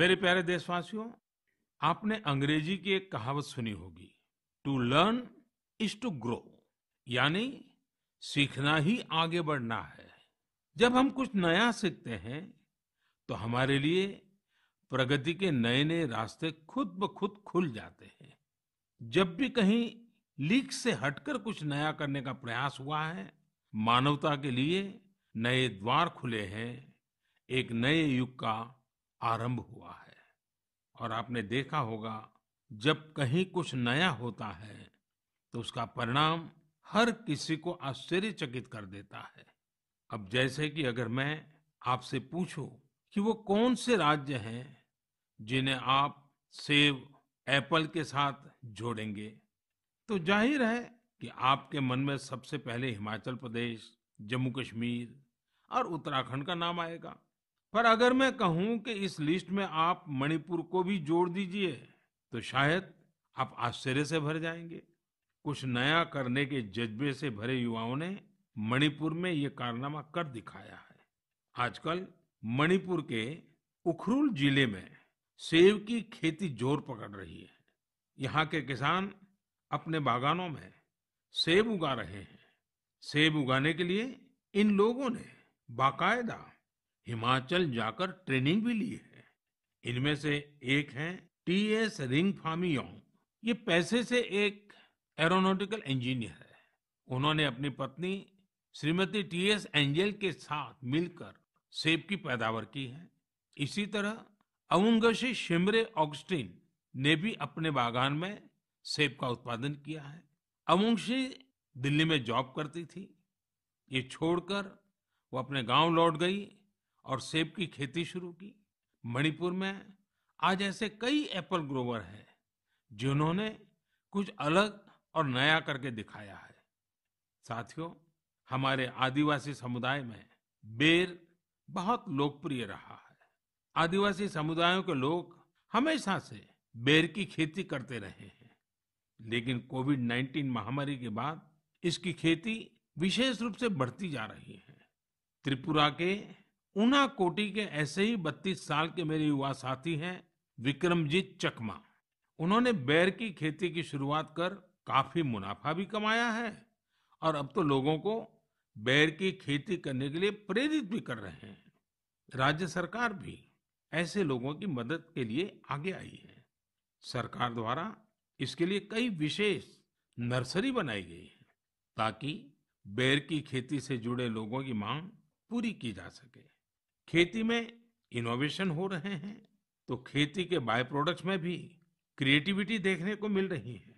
मेरे प्यारे देशवासियों आपने अंग्रेजी की एक कहावत सुनी होगी to learn is to grow यानी सीखना ही आगे बढ़ना है जब हम कुछ नया सीखते हैं तो हमारे लिए प्रगति के नए नए रास्ते खुद ब खुद खुल जाते हैं जब भी कहीं लीक से हटकर कुछ नया करने का प्रयास हुआ है मानवता के लिए नए द्वार खुले हैं एक नए युग का आरंभ हुआ है और आपने देखा होगा जब कहीं कुछ नया होता है तो उसका परिणाम हर किसी को आश्चर्यचकित कर देता है अब जैसे कि अगर मैं आपसे पूछूं कि वो कौन से राज्य हैं जिन्हें आप सेब एप्पल के साथ जोड़ेंगे तो जाहिर है कि आपके मन में सबसे पहले हिमाचल प्रदेश जम्मू कश्मीर और उत्तराखंड का नाम आएगा पर अगर मैं कहूं कि इस लिस्ट में आप मणिपुर को भी जोड़ दीजिए तो शायद आप आश्चर्य से भर जाएंगे कुछ नया करने के जज्बे से भरे युवाओं ने मणिपुर में ये कारनामा कर दिखाया है आजकल मणिपुर के उखरुल जिले में सेब की खेती जोर पकड़ रही है यहाँ के किसान अपने बागानों में सेब उगा रहे हैं सेब उगाने के लिए इन लोगों ने बाकायदा हिमाचल जाकर ट्रेनिंग भी ली है इनमें से एक है टी एस रिंग फामियोंग ये पैसे से एक एरोनोटिकल इंजीनियर है उन्होंने अपनी पत्नी श्रीमती टी एस एंजल के साथ मिलकर सेब की पैदावार की है इसी तरह अवंगशी शिमरे ऑगस्टिन ने भी अपने बागान में सेब का उत्पादन किया है अवंगशी दिल्ली में जॉब करती थी ये छोड़कर वो अपने गांव लौट गई और सेब की खेती शुरू की मणिपुर में आज ऐसे कई एप्पल ग्रोवर हैं जिन्होंने कुछ अलग और नया करके दिखाया है साथियों हमारे आदिवासी समुदाय में बेर बहुत लोकप्रिय रहा है आदिवासी समुदायों के लोग हमेशा से बेर की खेती करते रहे हैं लेकिन कोविड 19 महामारी के बाद इसकी खेती विशेष रूप से बढ़ती जा रही है त्रिपुरा के ऊना कोटी के ऐसे ही बत्तीस साल के मेरे युवा साथी हैं विक्रमजीत चकमा उन्होंने बैर की खेती की शुरुआत कर काफी मुनाफा भी कमाया है और अब तो लोगों को बैर की खेती करने के लिए प्रेरित भी कर रहे हैं राज्य सरकार भी ऐसे लोगों की मदद के लिए आगे आई है सरकार द्वारा इसके लिए कई विशेष नर्सरी बनाई गई है ताकि बैर की खेती से जुड़े लोगों की मांग पूरी की जा सके खेती में इनोवेशन हो रहे हैं तो खेती के बाय प्रोडक्ट्स में भी क्रिएटिविटी देखने को मिल रही है